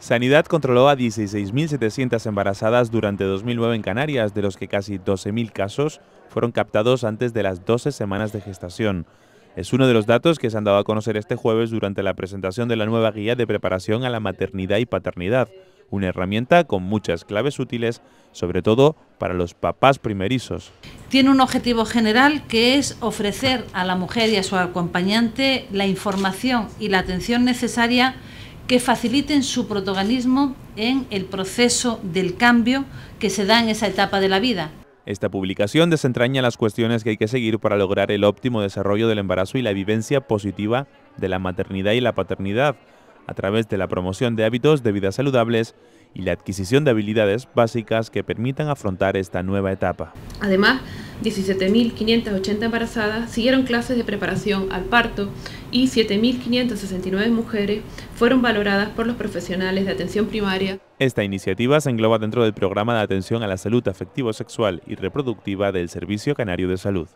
Sanidad controló a 16.700 embarazadas durante 2009 en Canarias, de los que casi 12.000 casos fueron captados antes de las 12 semanas de gestación. Es uno de los datos que se han dado a conocer este jueves durante la presentación de la nueva guía de preparación a la maternidad y paternidad, una herramienta con muchas claves útiles, sobre todo para los papás primerizos. Tiene un objetivo general que es ofrecer a la mujer y a su acompañante la información y la atención necesaria que faciliten su protagonismo en el proceso del cambio que se da en esa etapa de la vida. Esta publicación desentraña las cuestiones que hay que seguir para lograr el óptimo desarrollo del embarazo y la vivencia positiva de la maternidad y la paternidad, a través de la promoción de hábitos de vida saludables y la adquisición de habilidades básicas que permitan afrontar esta nueva etapa. Además, 17.580 embarazadas siguieron clases de preparación al parto y 7.569 mujeres fueron valoradas por los profesionales de atención primaria. Esta iniciativa se engloba dentro del programa de atención a la salud afectivo-sexual y reproductiva del Servicio Canario de Salud.